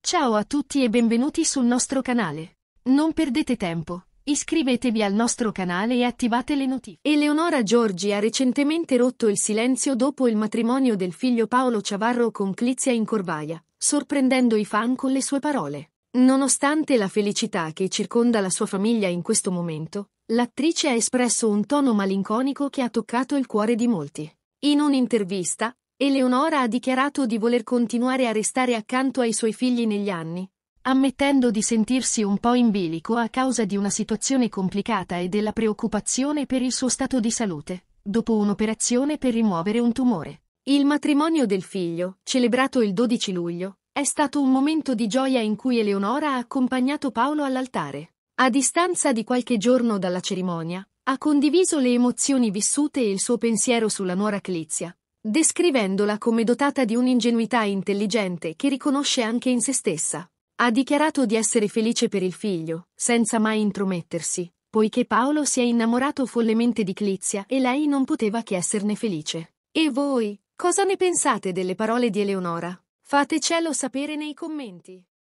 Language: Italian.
Ciao a tutti e benvenuti sul nostro canale. Non perdete tempo, iscrivetevi al nostro canale e attivate le notifiche. Eleonora Giorgi ha recentemente rotto il silenzio dopo il matrimonio del figlio Paolo Ciavarro con Clizia in corvaia, sorprendendo i fan con le sue parole. Nonostante la felicità che circonda la sua famiglia in questo momento, l'attrice ha espresso un tono malinconico che ha toccato il cuore di molti. In un'intervista, Eleonora ha dichiarato di voler continuare a restare accanto ai suoi figli negli anni, ammettendo di sentirsi un po' in bilico a causa di una situazione complicata e della preoccupazione per il suo stato di salute, dopo un'operazione per rimuovere un tumore. Il matrimonio del figlio, celebrato il 12 luglio, è stato un momento di gioia in cui Eleonora ha accompagnato Paolo all'altare. A distanza di qualche giorno dalla cerimonia, ha condiviso le emozioni vissute e il suo pensiero sulla nuora Clizia, descrivendola come dotata di un'ingenuità intelligente che riconosce anche in se stessa. Ha dichiarato di essere felice per il figlio, senza mai intromettersi, poiché Paolo si è innamorato follemente di Clizia e lei non poteva che esserne felice. E voi, cosa ne pensate delle parole di Eleonora? Fatecelo sapere nei commenti.